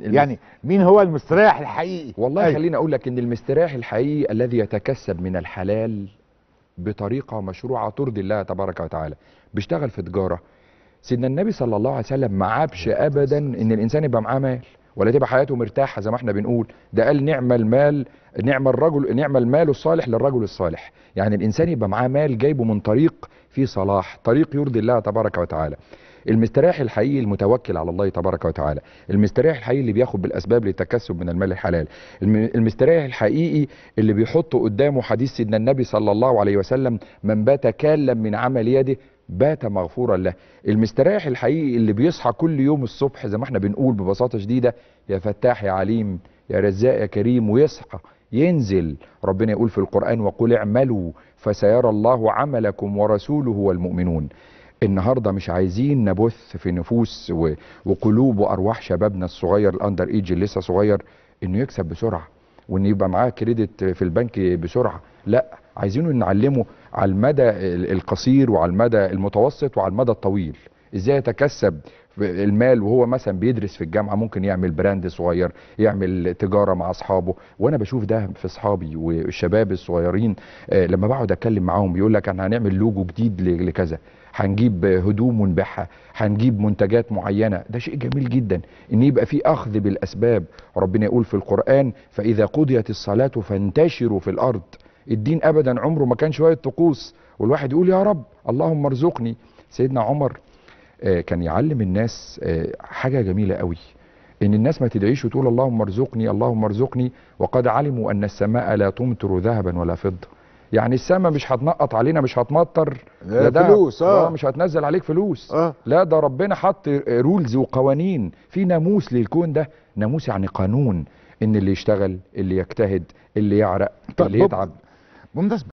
يعني مين هو المستريح الحقيقي والله أيوه. خليني اقول لك ان المستريح الحقيقي الذي يتكسب من الحلال بطريقه مشروعه ترضي الله تبارك وتعالى بيشتغل في تجاره سيدنا النبي صلى الله عليه وسلم ما عابش ابدا ان الانسان يبقى معاه مال ولا تبقى حياته مرتاحه زي ما احنا بنقول ده قال نعم المال نعم الرجل نعم المال الصالح للرجل الصالح يعني الانسان يبقى معاه مال جايبه من طريق فيه صلاح طريق يرضي الله تبارك وتعالى المستريح الحقيقي المتوكل على الله تبارك وتعالى المستريح الحقيقي اللي بياخد بالاسباب للتكسب من المال الحلال المستريح الحقيقي اللي بيحط قدامه حديث سيدنا النبي صلى الله عليه وسلم من بات كالا من عمل يده بات مغفورا له المستريح الحقيقي اللي بيصحى كل يوم الصبح زي ما احنا بنقول ببساطه شديده يا فتاح يا عليم يا رزاق يا كريم ويصحى ينزل ربنا يقول في القرآن وقل اعملوا فسيرى الله عملكم ورسوله والمؤمنون النهارده مش عايزين نبث في نفوس وقلوب وارواح شبابنا الصغير الاندر ايج اللي لسه صغير انه يكسب بسرعه وان يبقى معاه كريدت في البنك بسرعه لا عايزينه نعلمه على المدى القصير وعلى المدى المتوسط وعلى المدى الطويل ازاي يتكسب المال وهو مثلا بيدرس في الجامعه ممكن يعمل براند صغير يعمل تجاره مع اصحابه وانا بشوف ده في اصحابي والشباب الصغيرين آه، لما بقعد اتكلم معاهم بيقول لك احنا هنعمل لوجو جديد لكذا هنجيب هدوم ونبيعها هنجيب منتجات معينه ده شيء جميل جدا ان يبقى في اخذ بالاسباب ربنا يقول في القران فاذا قضيت الصلاه فانتشروا في الارض الدين ابدا عمره ما كان شويه طقوس والواحد يقول يا رب اللهم ارزقني سيدنا عمر آه، كان يعلم الناس آه، حاجة جميلة قوي ان الناس ما تدعيش وتقول اللهم ارزقني اللهم ارزقني وقد علموا ان السماء لا تمطر ذهبا ولا فضه يعني السماء مش هتنقط علينا مش هتمطر لا ده فلوس آه. آه. مش هتنزل عليك فلوس آه. لا ده ربنا حط رولز وقوانين في ناموس للكون ده ناموس يعني قانون ان اللي يشتغل اللي يجتهد اللي يعرق اللي يتعب بمناسبه